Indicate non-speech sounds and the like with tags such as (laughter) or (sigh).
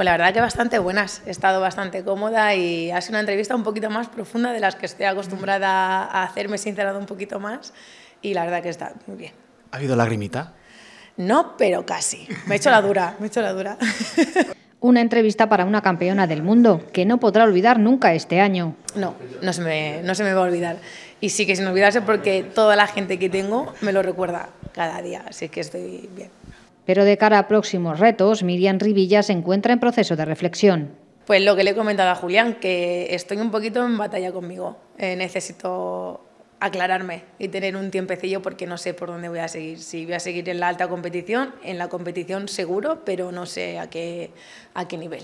Pues la verdad que bastante buenas, he estado bastante cómoda y ha sido una entrevista un poquito más profunda de las que estoy acostumbrada a hacerme sincerado un poquito más y la verdad que está muy bien. ¿Ha habido lagrimita? No, pero casi. Me he hecho la dura, me he hecho la dura. (laughs) una entrevista para una campeona del mundo que no podrá olvidar nunca este año. No, no se me, no se me va a olvidar. Y sí que se me olvidase porque toda la gente que tengo me lo recuerda cada día, así que estoy bien pero de cara a próximos retos, Miriam Rivilla se encuentra en proceso de reflexión. Pues lo que le he comentado a Julián, que estoy un poquito en batalla conmigo. Eh, necesito aclararme y tener un tiempecillo porque no sé por dónde voy a seguir. Si voy a seguir en la alta competición, en la competición seguro, pero no sé a qué nivel.